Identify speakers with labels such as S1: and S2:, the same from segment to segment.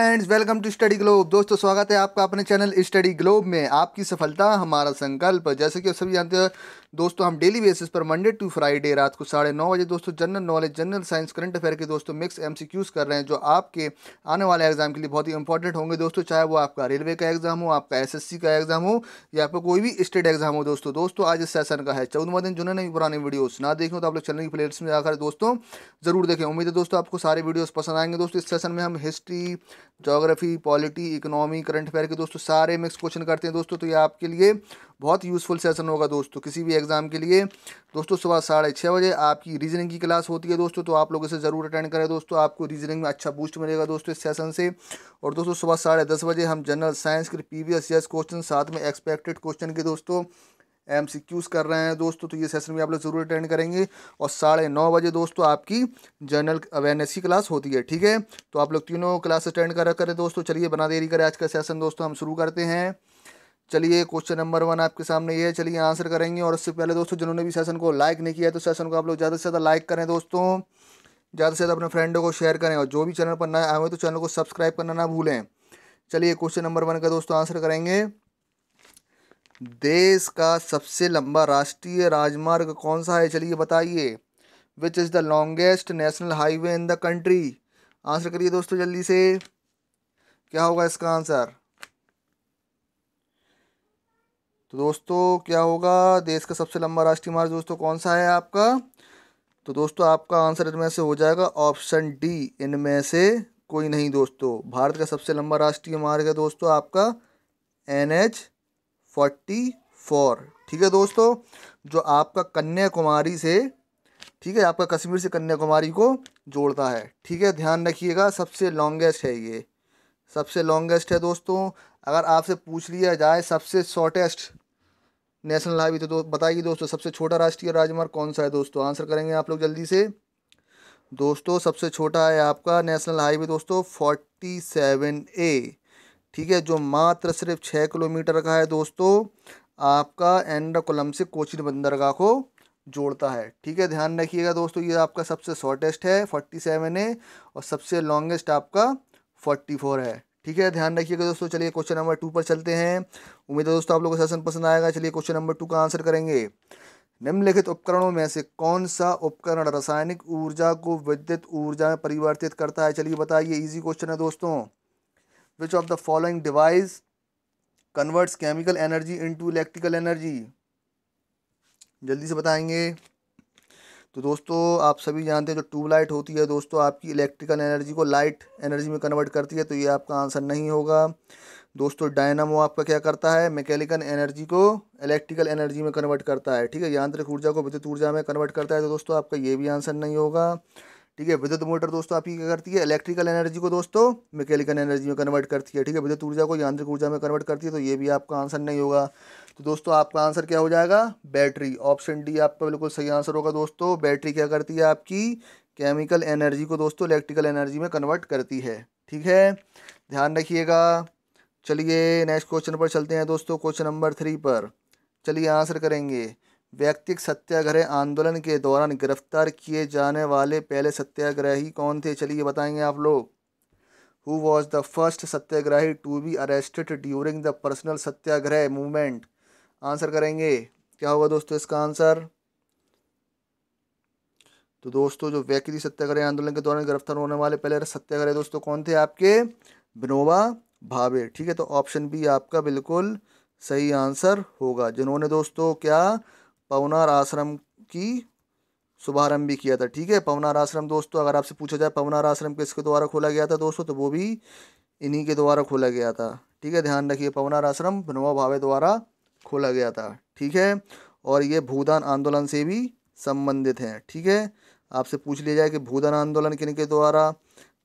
S1: friends welcome to study globe दोस्तों स्वागत है आपका अपने चैनल स्टडी ग्लोब में आपकी सफलता हमारा संकल्प जैसे कि सभी जानते हैं दोस्तों हम डेली बेसिस पर मंडे टू फ्राइडे रात को साढ़े नौ बजे दोस्तों general knowledge general science current affair के दोस्तों मिक्स एमसीक्यूज कर रहे हैं जो आपके आने वाले एग्जाम के लिए बहुत ही इंपॉर्टेंट होंगे दोस्तों चाहे वो आपका रेलवे का एग्जाम हो आपका सी का एग्जाम हो या आपका कोई भी स्टेट एग्जाम हो दोस्तों दोस्तों आज इस सेशन का है चौदह दिन जिन्होंने भी पुराने वीडियोज ना देखे तो आप लोग चैनल की प्लेट्स में जाकर दोस्तों जरूर देखें उम्मीद है दोस्तों आपको सारे वीडियोज पसंद आएंगे दोस्तों इस सेशन में हम history geography polity economy current affair के दोस्तों सारे मिक्स क्वेश्चन करते हैं दोस्तों तो ये आपके लिए बहुत यूज़फुल सेशन होगा दोस्तों किसी भी एग्ज़ाम के लिए दोस्तों सुबह साढ़े छः बजे आपकी रीजनिंग की क्लास होती है दोस्तों तो आप लोग इसे ज़रूर अटेंड करें दोस्तों आपको रीजनिंग में अच्छा बूस्ट मिलेगा दोस्तों इस सेशन से और दोस्तों सुबह साढ़े दस बजे हम जनरल साइंस के प्रीवियस ईयर्स क्वेश्चन साथ में एक्सपेक्टेड क्वेश्चन के दोस्तों एम सी क्यूज़ कर रहे हैं दोस्तों तो ये सेशन भी आप लोग ज़रूर अटेंड करेंगे और साढ़े नौ बजे दोस्तों आपकी जनरल अवेयरनेस की क्लास होती है ठीक है तो आप लोग तीनों क्लास अटेंड करा करें दोस्तों चलिए बना देरी करें आज का सेशन दोस्तों हम शुरू करते हैं चलिए क्वेश्चन नंबर वन आपके सामने ये है चलिए आंसर करेंगे और उससे पहले दोस्तों जिन्होंने भी सेशन को लाइक नहीं किया तो सेशन को आप लोग ज़्यादा से ज़्यादा लाइक करें दोस्तों ज़्यादा से ज़्यादा अपने फ्रेंडों को शेयर करें और जो भी चैनल पर ना आए हुए तो चैनल को सब्सक्राइब करना ना भूलें चलिए क्वेश्चन नंबर वन का दोस्तों आंसर करेंगे देश का सबसे लंबा राष्ट्रीय राजमार्ग कौन सा है चलिए बताइए which is the longest national highway in the country answer करिए दोस्तों जल्दी से क्या होगा इसका आंसर तो दोस्तों क्या होगा देश का सबसे लंबा राष्ट्रीय मार्ग दोस्तों कौन सा है आपका तो दोस्तों आपका आंसर इनमें से हो जाएगा ऑप्शन डी इनमें से कोई नहीं दोस्तों भारत का सबसे लंबा राष्ट्रीय मार्ग है दोस्तों आपका एन एच फोर्टी फोर ठीक है दोस्तों जो आपका कन्याकुमारी से ठीक है आपका कश्मीर से कन्याकुमारी को जोड़ता है ठीक है ध्यान रखिएगा सबसे लॉन्गेस्ट है ये सबसे लॉन्गेस्ट है दोस्तों अगर आपसे पूछ लिया जाए सबसे शॉर्टेस्ट नेशनल हाईवे तो दो, बताइए दोस्तों सबसे छोटा राष्ट्रीय राजमार्ग कौन सा है दोस्तों आंसर करेंगे आप लोग जल्दी से दोस्तों सबसे छोटा है आपका नेशनल हाईवे दोस्तों फोर्टी सेवन ए ठीक है जो मात्र सिर्फ छः किलोमीटर का है दोस्तों आपका एंड्राकुलम से कोचिन बंदरगाह को जोड़ता है ठीक है ध्यान रखिएगा दोस्तों ये आपका सबसे शॉर्टेस्ट है फोर्टी सेवन है और सबसे लॉन्गेस्ट आपका फोर्टी फोर है ठीक है ध्यान रखिएगा दोस्तों चलिए क्वेश्चन नंबर टू पर चलते हैं उम्मीद है दोस्तों आप लोगों को सेशन पसंद आएगा चलिए क्वेश्चन नंबर टू का आंसर करेंगे निम्नलिखित उपकरणों में से कौन सा उपकरण रासायनिक ऊर्जा को विद्युत ऊर्जा में परिवर्तित करता है चलिए बताइए इजी क्वेश्चन है दोस्तों which of the following device converts chemical energy into electrical energy जल्दी से बताएंगे तो दोस्तों आप सभी जानते हैं जो ट्यूबलाइट होती है दोस्तों आपकी इलेक्ट्रिकल एनर्जी को लाइट एनर्जी में कन्वर्ट करती है तो ये आपका आंसर नहीं होगा दोस्तों डायनामो आपका क्या करता है मैकेनिकल एनर्जी को इलेक्ट्रिकल एनर्जी में कन्वर्ट करता है ठीक है यांत्रिक ऊर्जा को विद्युत ऊर्जा में कन्वर्ट करता है तो दोस्तों आपका ये भी आंसर नहीं होगा ठीक है विद्युत मोटर दोस्तों आपकी क्या करती है इलेक्ट्रिकल एनर्जी को दोस्तों मैकेनिकल एनर्जी में कन्वर्ट करती है ठीक है विद्युत ऊर्जा को यांत्रिक ऊर्जा में कन्वर्ट करती है तो ये भी आपका आंसर नहीं होगा तो दोस्तों आपका आंसर क्या हो जाएगा बैटरी ऑप्शन डी आपका बिल्कुल सही आंसर होगा दोस्तों बैटरी क्या करती है आपकी केमिकल एनर्जी को दोस्तों इलेक्ट्रिकल एनर्जी में कन्वर्ट करती है ठीक है ध्यान रखिएगा चलिए नेक्स्ट क्वेश्चन पर चलते हैं दोस्तों क्वेश्चन नंबर थ्री पर चलिए आंसर करेंगे व्यक्तिक सत्याग्रह आंदोलन के दौरान गिरफ्तार किए जाने वाले पहले सत्याग्रही कौन थे चलिए बताएंगे आप लोग who was the first satyagrahi to be arrested during the personal satyagraha movement answer करेंगे क्या होगा दोस्तों इसका आंसर तो दोस्तों जो व्यक्ति सत्याग्रह आंदोलन के दौरान गिरफ्तार होने वाले पहले सत्याग्रह दोस्तों कौन थे आपके विनोबा भावे ठीक है तो ऑप्शन बी आपका बिल्कुल सही आंसर होगा जिन्होंने दोस्तों क्या पवनार आश्रम की शुभारंभ भी किया था ठीक है पवनार आश्रम दोस्तों अगर आपसे पूछा जाए पवनार आश्रम किसके द्वारा खोला गया था दोस्तों तो वो भी इन्हीं के द्वारा खोला गया था ठीक है ध्यान रखिए पवनार आश्रम बनवा भावे द्वारा खोला गया था ठीक है और ये भूदान आंदोलन से भी संबंधित हैं ठीक है आपसे पूछ लिया जाए कि भूदान आंदोलन किन के द्वारा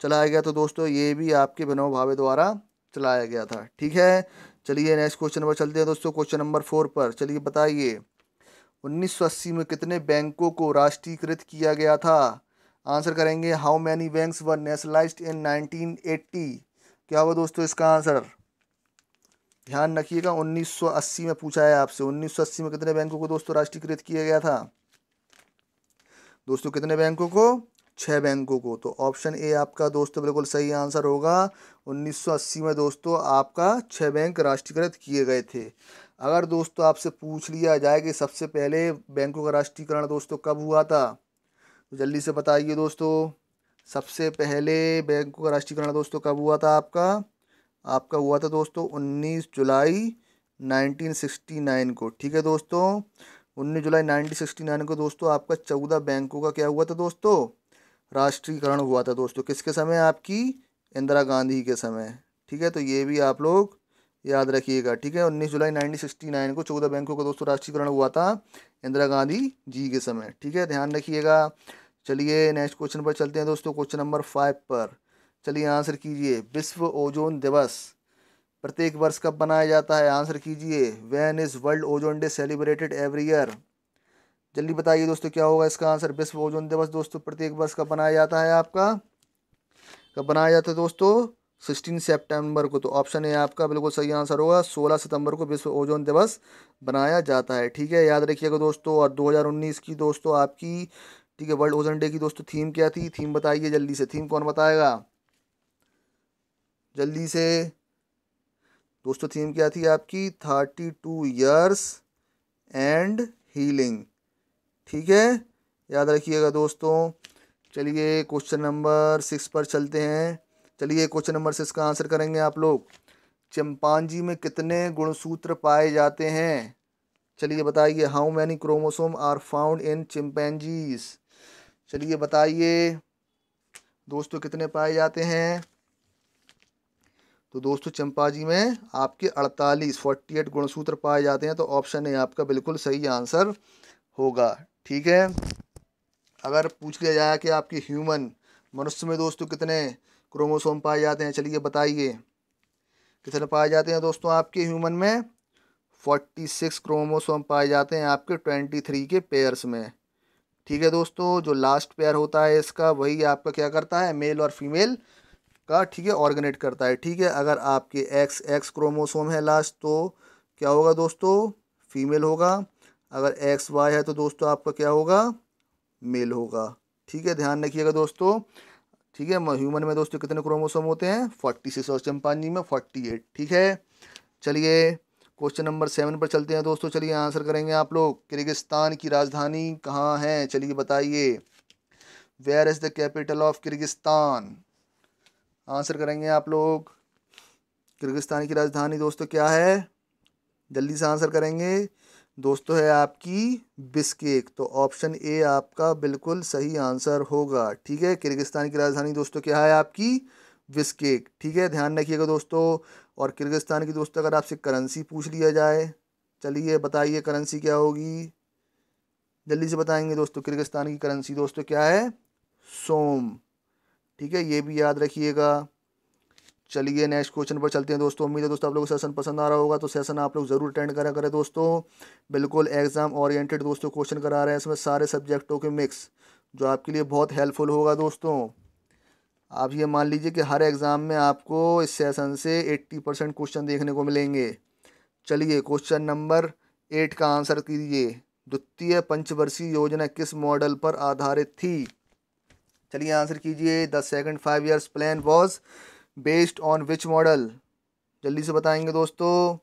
S1: चलाया गया तो दोस्तों ये भी आपके बनवा भावे द्वारा चलाया गया था ठीक है चलिए नेक्स्ट क्वेश्चन पर चलते हैं दोस्तों क्वेश्चन नंबर फोर पर चलिए बताइए 1980 में कितने बैंकों को राष्ट्रीयकृत किया गया था आंसर करेंगे how many banks were nationalise in 1980 क्या हुआ दोस्तों इसका आंसर ध्यान रखिएगा 1980 में पूछा है आपसे 1980 में कितने बैंकों को दोस्तों राष्ट्रीयकृत किया गया था दोस्तों कितने बैंकों को छः बैंकों को तो ऑप्शन ए आपका दोस्तों बिल्कुल सही आंसर होगा 1980 में दोस्तों आपका छः बैंक राष्ट्रीयकृत किए गए थे अगर दोस्तों आपसे पूछ लिया जाए कि सबसे पहले बैंकों का राष्ट्रीयकरण दोस्तों कब हुआ था तो जल्दी से बताइए दोस्तों सबसे पहले बैंकों का राष्ट्रीयकरण दोस्तों कब हुआ था आपका आपका हुआ था दोस्तों उन्नीस जुलाई नाइनटीन सिक्सटी नाइन को ठीक है दोस्तों उन्नीस जुलाई नाइनटीन सिक्सटी नाइन को दोस्तों आपका चौदह बैंकों का क्या हुआ था दोस्तों राष्ट्रीयकरण हुआ था दोस्तों किसके समय आपकी इंदिरा गांधी के समय ठीक है तो ये भी आप लोग याद रखिएगा ठीक है उन्नीस जुलाई नाइनटीन सिक्सटी नाइन को चौदह बैंकों का दोस्तों राष्ट्रीयकरण हुआ था इंदिरा गांधी जी के समय ठीक है ध्यान रखिएगा चलिए नेक्स्ट क्वेश्चन पर चलते हैं दोस्तों क्वेश्चन नंबर फाइव पर चलिए आंसर कीजिए विश्व ओजोन दिवस प्रत्येक वर्ष कब मनाया जाता है आंसर कीजिए when is world ozone day celebrated every year जल्दी बताइए दोस्तों क्या होगा इसका आंसर विश्व ओजोन दिवस दोस्तों प्रत्येक वर्ष कब मनाया जाता है आपका कब मनाया जाता है दोस्तों सिक्सटीन सेप्टेम्बर को तो ऑप्शन ए आपका बिल्कुल सही आंसर होगा सोलह सितंबर को विश्व ओजोन दिवस बनाया जाता है ठीक है याद रखिएगा दोस्तों और उन्नीस की दोस्तों आपकी ठीक है वर्ल्ड ओजन डे की दोस्तों थीम क्या थी थीम बताइए जल्दी से थीम कौन बताएगा जल्दी से दोस्तों थीम क्या थी आपकी thirty two years and healing ठीक है याद रखिएगा दोस्तों चलिए क्वेश्चन नंबर सिक्स पर चलते हैं चलिए क्वेश्चन नंबर सिक्स का आंसर करेंगे आप लोग चिंपांजी में कितने गुणसूत्र पाए जाते हैं चलिए बताइए how many chromosome are found in chimpanzees चलिए बताइए दोस्तों कितने पाए जाते हैं तो दोस्तों चंपाजी में आपके 48 फोर्टी एट गुणसूत्र पाए जाते हैं तो ऑप्शन ए आपका बिल्कुल सही आंसर होगा ठीक है अगर पूछ लिया जाए कि आपके ह्यूमन मनुष्य में दोस्तों कितने क्रोमोसोम पाए जाते हैं चलिए बताइए कितने पाए जाते हैं दोस्तों आपके ह्यूमन में फोर्टी सिक्स क्रोमोसोम पाए जाते हैं आपके ट्वेंटी थ्री के पेयर्स में ठीक है दोस्तों जो लास्ट पेयर होता है इसका वही आपका क्या करता है मेल और फीमेल का ठीक है ऑर्गेनेट करता है ठीक है अगर आपके एक्स एक्स क्रोमोसोम है लास्ट तो क्या होगा दोस्तों फीमेल होगा अगर एक्स वाई है तो दोस्तों आपका क्या होगा मेल होगा ठीक है ध्यान रखिएगा दोस्तों ठीक है ह्यूमन में दोस्तों कितने क्रोमोसोम होते हैं फोर्टी सिक्स और चंपाजी में फोर्टी एट ठीक है चलिए क्वेश्चन नंबर सेवन पर चलते हैं दोस्तों चलिए आंसर करेंगे आप लोग किर्गिस्तान की राजधानी कहाँ है चलिए बताइए where is the capital of Kyrgyzstan answer करेंगे आप लोग किर्गिस्तान की राजधानी दोस्तों क्या है जल्दी से आंसर करेंगे दोस्तों है आपकी बिस्केक तो ऑप्शन ए आपका बिल्कुल सही आंसर होगा ठीक है किर्गिस्तान की राजधानी दोस्तों क्या है आपकी बिस्केक ठीक है ध्यान रखिएगा दोस्तों और किर्गिस्तान की दोस्तों अगर आपसे करेंसी पूछ लिया जाए चलिए बताइए करेंसी क्या होगी जल्दी से बताएंगे दोस्तों किर्गिस्तान की करेंसी दोस्तों क्या है सोम ठीक है ये भी याद रखिएगा चलिए नेक्स्ट क्वेश्चन पर चलते हैं दोस्तों उम्मीद है दोस्तों आप लोगों को सेशन पसंद आ रहा होगा तो सेशन आप लोग ज़रूर अटेंड करा करें दोस्तों बिल्कुल एग्जाम ओरिएंटेड दोस्तों क्वेश्चन करा रहे हैं इसमें सारे सब्जेक्टों के मिक्स जो आपके लिए बहुत हेल्पफुल होगा दोस्तों आप ये मान लीजिए कि हर एग्ज़ाम में आपको इस सेशन से एट्टी परसेंट क्वेश्चन देखने को मिलेंगे चलिए क्वेश्चन नंबर एट का आंसर कीजिए द्वितीय पंचवर्षीय योजना किस मॉडल पर आधारित थी चलिए आंसर कीजिए the second five years plan was based on which model जल्दी से बताएंगे दोस्तों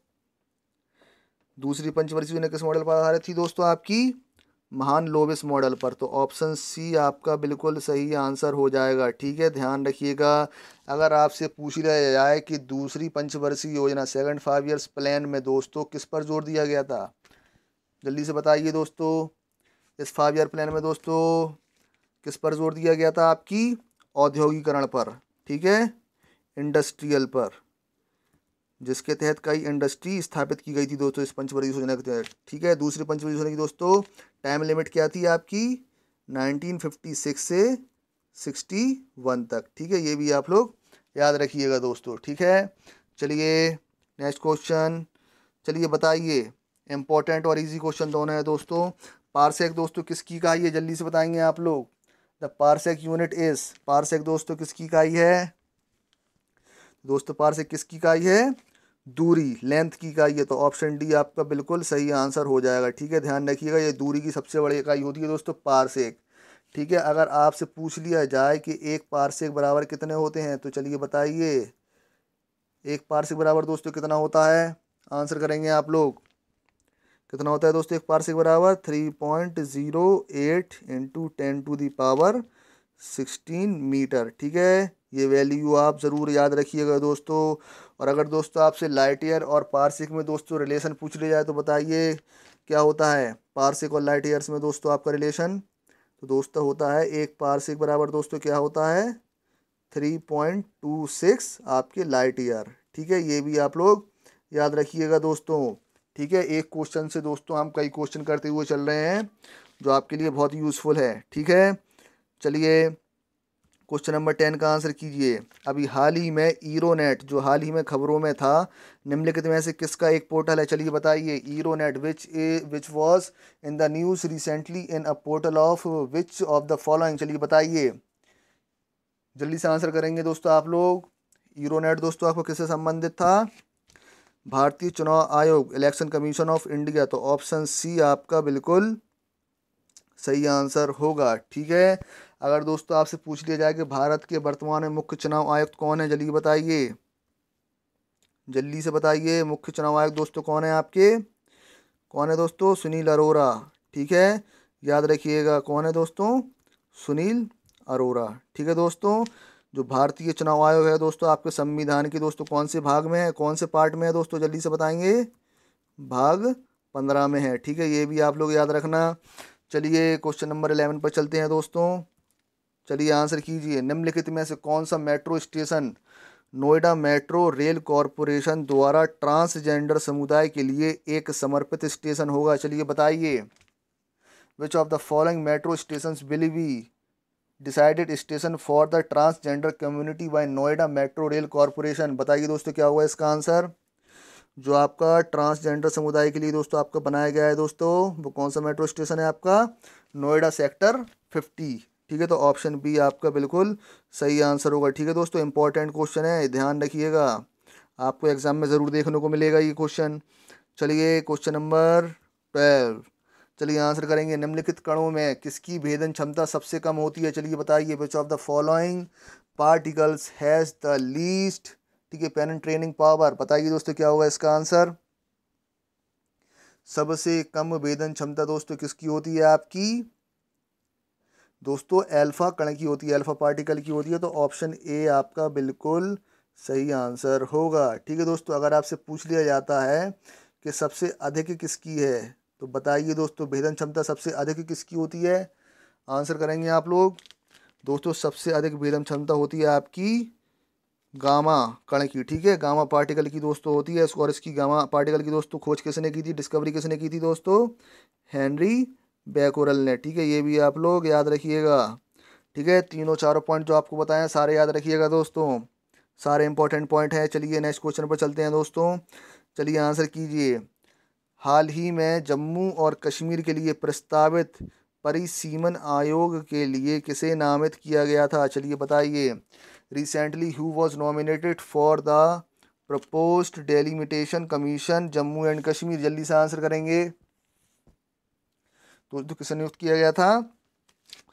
S1: दूसरी पंचवर्षीय योजना किस मॉडल पर आधारित थी दोस्तों आपकी महान लोबिस मॉडल पर तो ऑप्शन सी आपका बिल्कुल सही आंसर हो जाएगा ठीक है ध्यान रखिएगा अगर आपसे पूछ लिया जाए कि दूसरी पंचवर्षीय योजना सेकंड फाइव इयर्स प्लान में दोस्तों किस पर जोर दिया गया था जल्दी से बताइए दोस्तों इस फाइव ईयर प्लान में दोस्तों किस पर जोर दिया गया था आपकी औद्योगिकरण पर ठीक है इंडस्ट्रियल पर जिसके तहत कई इंडस्ट्री स्थापित की गई थी दोस्तों इस पंचवर्गीय योजना के तहत ठीक है दूसरी पंचवर्गीय योजना की दोस्तों टाइम लिमिट क्या थी आपकी 1956 से 61 तक ठीक है ये भी आप लोग याद रखिएगा दोस्तों ठीक है चलिए नेक्स्ट क्वेश्चन चलिए बताइए इंपॉर्टेंट और इजी क्वेश्चन दोनों है दोस्तों पारसेक दोस्तों किसकी का है जल्दी से बताएंगे आप लोग the parsec unit is parsec दोस्तों किसकी का ही है दोस्तों पार से किसकी इकाई है दूरी लेंथ की इकाई है तो ऑप्शन डी आपका बिल्कुल सही आंसर हो जाएगा ठीक है ध्यान रखिएगा ये दूरी की सबसे बड़ी इकाई होती है दोस्तों से ठीक है अगर आपसे पूछ लिया जाए कि एक एक बराबर कितने होते हैं तो चलिए बताइए एक से बराबर दोस्तों कितना होता है आंसर करेंगे आप लोग कितना होता है दोस्तों एक से बराबर three point zero eight into ten to the power sixteen metre ठीक है ये वैल्यू आप ज़रूर याद रखिएगा दोस्तों और अगर दोस्तों आपसे लाइट ईयर और पार्सिक में दोस्तों रिलेशन पूछ लिया जाए तो बताइए क्या होता है पार्सिक और लाइट ईयर्स में दोस्तों आपका रिलेशन तो दोस्तों होता है एक पार्सिक बराबर दोस्तों क्या होता है थ्री पॉइंट टू सिक्स आपके लाइट ईयर ठीक है ये भी आप लोग याद रखिएगा दोस्तों ठीक है एक क्वेश्चन से दोस्तों हम कई क्वेश्चन करते हुए चल रहे हैं जो आपके लिए बहुत यूज़फुल है ठीक है चलिए क्वेश्चन नंबर टेन का आंसर कीजिए अभी हाल ही में ईरोनेट जो हाल ही में खबरों में था निम्नलिखित में से किसका एक पोर्टल है चलिए बताइए ERONET which which was in the news recently in a portal of which of the following चलिए बताइए जल्दी से आंसर करेंगे दोस्तों आप लोग ईरोनेट दोस्तों आपको किससे संबंधित था भारतीय चुनाव आयोग इलेक्शन कमीशन ऑफ इंडिया तो ऑप्शन सी आपका बिल्कुल सही आंसर होगा ठीक है अगर दोस्तों आपसे पूछ लिया जाए कि भारत के वर्तमान में मुख्य चुनाव आयुक्त कौन है जल्दी बताइए जल्दी से बताइए मुख्य चुनाव आयुक्त दोस्तों कौन है आपके कौन है दोस्तों सुनील अरोरा ठीक है याद रखिएगा कौन है दोस्तों सुनील अरोरा ठीक है दोस्तों जो भारतीय चुनाव आयोग है दोस्तों आपके संविधान के दोस्तों कौन से भाग में है कौन से पार्ट में है दोस्तों जल्दी से बताएंगे भाग पंद्रह में है ठीक है ये भी आप लोग याद रखना चलिए क्वेश्चन नंबर इलेवन पर चलते हैं दोस्तों चलिए आंसर कीजिए निम्नलिखित में से कौन सा metro station Noida metro rail corporation द्वारा ट्रांसजेंडर समुदाय के लिए एक समर्पित स्टेशन होगा चलिए बताइए which of the following metro station will be decided station for the transgender community by Noida metro rail corporation बताइए दोस्तों क्या होगा इसका आंसर जो आपका ट्रांसजेंडर समुदाय के लिए दोस्तों आपका बनाया गया है दोस्तों वो कौन सा मेट्रो स्टेशन है आपका नोएडा सेक्टर फिफ्टी ठीक है तो ऑप्शन बी आपका बिल्कुल सही आंसर होगा ठीक है दोस्तों इंपॉर्टेंट क्वेश्चन है ध्यान रखिएगा आपको एग्ज़ाम में ज़रूर देखने को मिलेगा ये क्वेश्चन चलिए क्वेश्चन नंबर ट्वेल्व चलिए आंसर करेंगे निम्नलिखित कणों में किसकी भेदन क्षमता सबसे कम होती है चलिए बताइए which of the following particles has the least ठीक है पेन ट्रेनिंग पावर बताइए दोस्तों क्या होगा इसका आंसर सबसे कम वेदन क्षमता दोस्तों किसकी होती है आपकी दोस्तों अल्फ़ा कण की होती है अल्फ़ा पार्टिकल की होती है तो ऑप्शन ए आपका बिल्कुल सही आंसर होगा ठीक है दोस्तों अगर आपसे पूछ लिया जाता है कि सबसे अधिक किसकी है तो बताइए दोस्तों भेदन क्षमता सबसे अधिक किसकी होती है आंसर करेंगे आप लोग दोस्तों सबसे अधिक भेदन क्षमता होती है आपकी गामा कण की ठीक है गामा पार्टिकल की दोस्तों होती है और इसकी गामा पार्टिकल की दोस्तों खोज किसने की थी डिस्कवरी किसने की थी दोस्तों हैंनरी बैकोरल ने ठीक है ये भी आप लोग याद रखिएगा ठीक है तीनों चारों पॉइंट जो आपको बताएं सारे याद रखिएगा दोस्तों सारे इंपॉर्टेंट पॉइंट हैं चलिए नेक्स्ट क्वेश्चन पर चलते हैं दोस्तों चलिए आंसर कीजिए हाल ही में जम्मू और कश्मीर के लिए प्रस्तावित परिसीमन आयोग के लिए किसे नामित किया गया था चलिए बताइए recently who was nominated for the propose delimitation commission Jammu and Kashmir जल्दी से आंसर करेंगे तो किसे नियुक्त किया गया था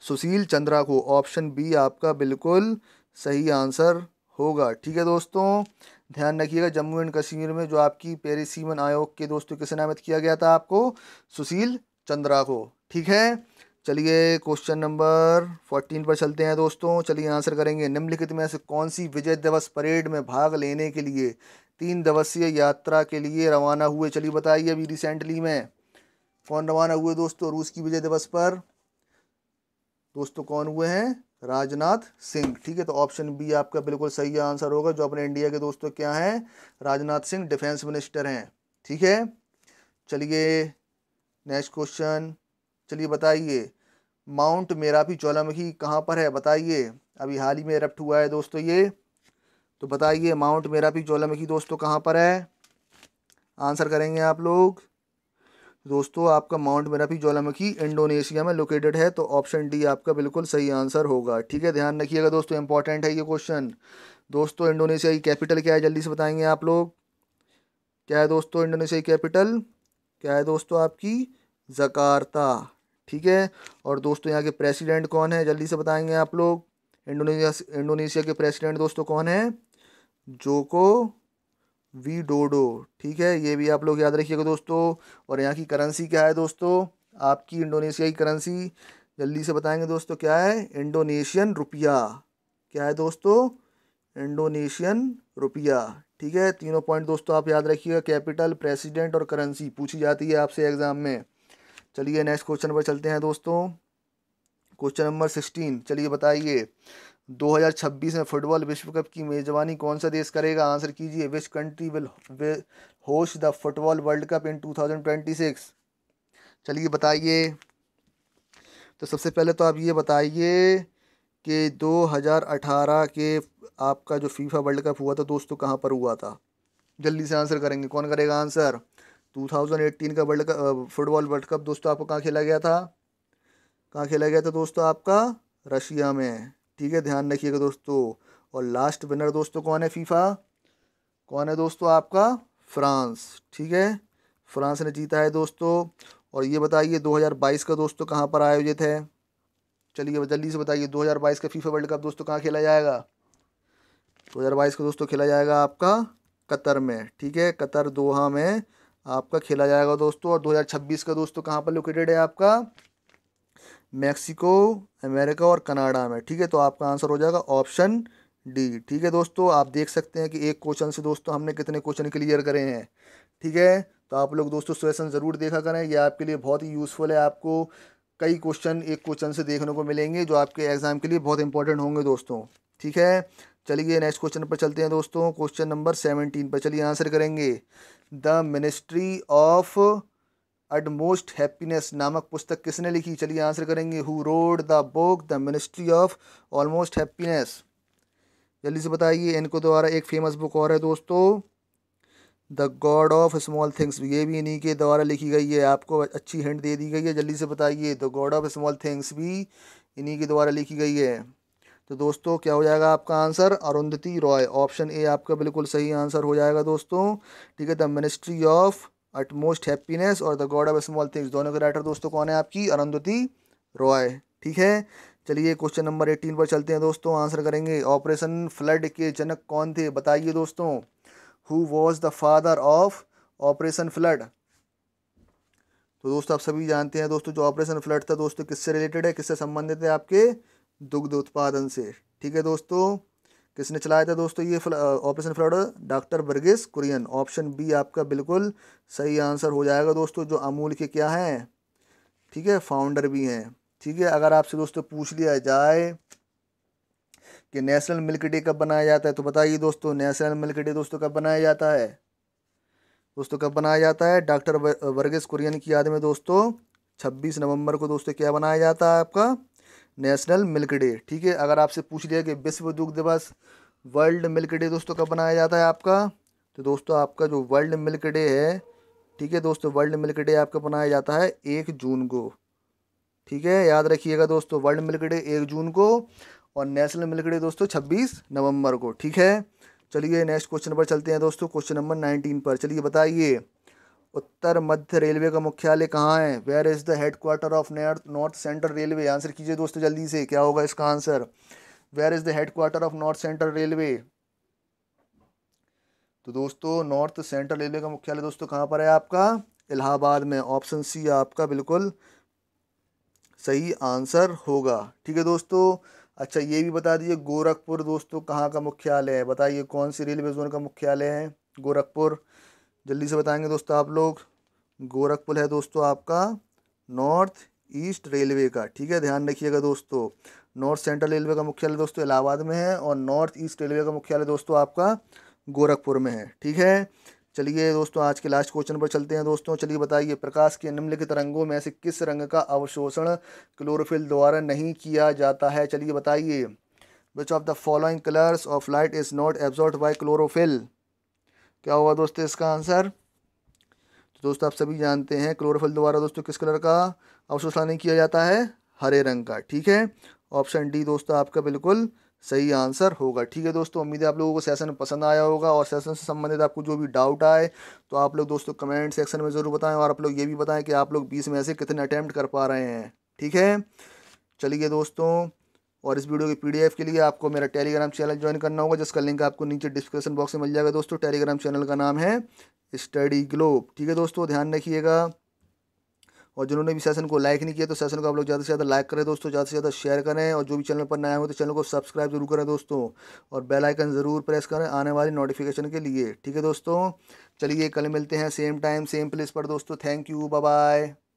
S1: सुशील चंद्रा को ऑप्शन बी आपका बिल्कुल सही आंसर होगा ठीक है दोस्तों ध्यान रखिएगा जम्मू एंड कश्मीर में जो आपकी पेरिसीमन आयोग के दोस्तों किसे नामित किया गया था आपको सुशील चंद्रा को ठीक है चलिए क्वेश्चन नंबर फोर्टीन पर चलते हैं दोस्तों चलिए आंसर करेंगे निम्नलिखित में से कौन सी विजय दिवस परेड में भाग लेने के लिए तीन दिवसीय यात्रा के लिए रवाना हुए चलिए बताइए अभी रिसेंटली में कौन रवाना हुए दोस्तों रूस की विजय दिवस पर दोस्तों कौन हुए हैं राजनाथ सिंह ठीक है तो ऑप्शन बी आपका बिल्कुल सही आंसर होगा जो अपने इंडिया के दोस्तों क्या हैं राजनाथ सिंह डिफेंस मिनिस्टर हैं ठीक है चलिए नेक्स्ट क्वेश्चन चलिए बताइए माउंट मेरापी ज्वालामुखी कहाँ पर है बताइए अभी हाल ही में इरप्ट हुआ है दोस्तों ये तो बताइए माउंट मेरापी ज्वालामुखी दोस्तों कहाँ पर है आंसर करेंगे आप लोग दोस्तों आपका माउंट मेरापी ज्वालामुखी इंडोनेशिया में लोकेटेड है तो ऑप्शन डी आपका बिल्कुल सही आंसर होगा ठीक है ध्यान रखिएगा दोस्तों इंपॉर्टेंट है ये क्वेश्चन दोस्तों इंडोनेशिया की कैपिटल क्या है जल्दी से बताएंगे आप लोग क्या है दोस्तों इंडोनेशिया की कैपिटल क्या है दोस्तों आपकी जकार्ता ठीक है और दोस्तों यहाँ के प्रेसिडेंट कौन है जल्दी से बताएंगे आप लोग इंडोनेशिया इंडोनेशिया के प्रेसिडेंट दोस्तों कौन है जोको वी डोडो ठीक है ये भी आप लोग याद रखिएगा दोस्तों और यहाँ की करेंसी क्या है दोस्तों आपकी इंडोनेशिया की करेंसी जल्दी से बताएंगे दोस्तों क्या है इंडोनेशियन रुपया क्या है दोस्तों इंडोनेशियन रुपया ठीक है तीनों पॉइंट दोस्तों आप याद रखिएगा कैपिटल प्रेसिडेंट और करेंसी पूछी जाती है आपसे एग्ज़ाम में चलिए नेक्स्ट क्वेश्चन पर चलते हैं दोस्तों क्वेश्चन नंबर सिक्सटीन चलिए बताइए 2026 में फुटबॉल विश्व कप की मेज़बानी कौन सा देश करेगा आंसर कीजिए which country will host the football world cup in 2026 चलिए बताइए तो सबसे पहले तो आप ये बताइए कि 2018 के आपका जो फीफा वर्ल्ड कप हुआ था दोस्तों कहाँ पर हुआ था जल्दी से आंसर करेंगे कौन करेगा आंसर 2018 का world cup football world cup दोस्तों आपको कहाँ खेला गया था कहाँ खेला गया था दोस्तों आपका रशिया में ठीक है ध्यान रखिएगा दोस्तों और लास्ट विनर दोस्तों कौन है फीफा कौन है दोस्तों आपका फ्रांस ठीक है फ्रांस ने जीता है दोस्तों और ये बताइए 2022 का दोस्तों कहाँ पर आयोजित है चलिए जल्दी से बताइए 2022 का फीफा वर्ल्ड कप दोस्तों कहाँ खेला जाएगा 2022 का दोस्तों खेला जाएगा आपका कतर में ठीक है कतर दोहा में आपका खेला जाएगा दोस्तों और 2026 का दोस्तों कहाँ पर लोकेटेड है आपका मैक्सिको अमेरिका और कनाडा में ठीक है तो आपका आंसर हो जाएगा ऑप्शन डी ठीक है दोस्तों आप देख सकते हैं कि एक क्वेश्चन से दोस्तों हमने कितने क्वेश्चन क्लियर करे हैं ठीक है तो आप लोग दोस्तों सजेशन ज़रूर देखा करें ये आपके लिए बहुत ही यूज़फुल है आपको कई क्वेश्चन एक क्वेश्चन से देखने को मिलेंगे जो आपके एग्ज़ाम के लिए बहुत इंपॉर्टेंट होंगे दोस्तों ठीक है चलिए नेक्स्ट क्वेश्चन पर चलते हैं दोस्तों क्वेश्चन नंबर सेवनटीन पर चलिए आंसर करेंगे the ministry of utmost happiness नामक पुस्तक किसने लिखी चलिए आंसर करेंगे who wrote the book the ministry of almost happiness जल्दी से बताइए इनको द्वारा तो एक फेमस बुक और है दोस्तों the god of small things ये भी इन्हीं के द्वारा लिखी गई है आपको अच्छी हिंट दे दी गई है जल्दी से बताइए the god of small things भी इन्हीं के द्वारा लिखी गई है तो दोस्तों क्या हो जाएगा आपका answer Arundhati Roy option A आपका बिल्कुल सही आंसर हो जाएगा दोस्तों ठीक है the ministry of utmost happiness और the god of small things दोनों के राइटर दोस्तों कौन है आपकी अरुंधति रॉय ठीक है चलिए क्वेश्चन नंबर एटीन पर चलते हैं दोस्तों आंसर करेंगे ऑपरेशन फ्लड के जनक कौन थे बताइए दोस्तों who was the father of operation flood तो दोस्तों आप सभी जानते हैं दोस्तों जो ऑपरेशन फ्लड था दोस्तों किससे रिलेटेड है किससे संबंधित है आपके दुग्ध उत्पादन से ठीक है दोस्तों किसने चलाया था दोस्तों ये operation flood doctor Verghese Kurien option B आपका बिल्कुल सही आंसर हो जाएगा दोस्तों जो अमूल के क्या हैं ठीक है फाउंडर भी हैं ठीक है अगर आपसे दोस्तों पूछ लिया जाए कि नेशनल मिल्क डे कब बनाया जाता है तो बताइए दोस्तों नेशनल मिल्क डे दोस्तों कब बनाया जाता है दोस्तों कब बनाया जाता है डॉक्टर वर्गेस कुरियन की याद में दोस्तों छब्बीस नवंबर को दोस्तों क्या बनाया जाता है आपका नेशनल मिल्क डे ठीक है अगर आपसे पूछ लिया कि विश्व दुग्ध दिवस वर्ल्ड मिल्क डे दोस्तों कब मनाया जाता है आपका तो दोस्तों आपका जो वर्ल्ड मिल्क डे है ठीक है दोस्तों वर्ल्ड मिल्क डे आपका मनाया जाता है एक जून को ठीक है याद रखिएगा दोस्तों वर्ल्ड मिल्क डे एक जून को और नेशनल मिल्क डे दोस्तों छब्बीस नवंबर को ठीक है चलिए नेक्स्ट क्वेश्चन पर चलते हैं दोस्तों क्वेश्चन नंबर नाइनटीन पर चलिए बताइए उत्तर मध्य रेलवे का मुख्यालय कहाँ है where is the headquarter of north central railway answer कीजिए दोस्तों जल्दी से क्या होगा इसका answer where is the headquarter of north central railway तो दोस्तों नॉर्थ सेंट्रल रेलवे का मुख्यालय दोस्तों कहाँ पर है आपका इलाहाबाद में ऑप्शन सी आपका बिल्कुल सही आंसर होगा ठीक है दोस्तों अच्छा ये भी बता दीजिए गोरखपुर दोस्तों कहाँ का मुख्यालय है बताइए कौन सी रेलवे जोन का मुख्यालय है गोरखपुर जल्दी से बताएंगे दोस्तों आप लोग गोरखपुर है दोस्तों आपका नॉर्थ ईस्ट रेलवे का ठीक है ध्यान रखिएगा दोस्तों नॉर्थ सेंट्रल रेलवे का मुख्यालय दोस्तों इलाहाबाद में है और नॉर्थ ईस्ट रेलवे का मुख्यालय दोस्तों आपका गोरखपुर में है ठीक है चलिए दोस्तों आज के लास्ट क्वेश्चन पर चलते हैं दोस्तों चलिए बताइए प्रकाश के निम्नलिखित रंगों में से किस रंग का अवशोषण क्लोरोफिल द्वारा नहीं किया जाता है चलिए बताइए which of the following colours of light is not absorb by chlorophyll क्या होगा दोस्तों इसका आंसर तो दोस्तों आप सभी जानते हैं क्लोरोफिल द्वारा दोस्तों किस कलर का अवशोषण किया जाता है हरे रंग का ठीक है ऑप्शन डी दोस्तों आपका बिल्कुल सही आंसर होगा ठीक है दोस्तों उम्मीद है आप लोगों को सेशन पसंद आया होगा और सेशन से संबंधित आपको जो भी डाउट आए तो आप लोग दोस्तों कमेंट सेक्शन में ज़रूर बताएं और आप लोग ये भी बताएं कि आप लोग बीस में से कितने अटैम्प्ट कर पा रहे हैं ठीक है चलिए दोस्तों और इस वीडियो के पीडीएफ के लिए आपको मेरा टेलीग्राम चैनल ज्वाइन करना होगा जिसका लिंक आपको नीचे डिस्क्रिप्शन बॉक्स में मिल जाएगा दोस्तों टेलीग्राम चैनल का नाम है स्टडी ग्लोब ठीक है दोस्तों ध्यान रखिएगा और जिन्होंने भी सेशन को लाइक नहीं किया तो सेशन को आप लोग ज़्यादा से ज़्यादा लाइक करें दोस्तों ज़्यादा से ज़्यादा शेयर करें और जो भी चैनल पर नया हो तो चैनल को सब्सक्राइब जरूर करें दोस्तों और बेल आइकन ज़रूर प्रेस करें आने वाली नोटिफिकेशन के लिए ठीक है दोस्तों चलिए कल मिलते हैं सेम टाइम सेम प्लेस पर दोस्तों थैंक यू बाय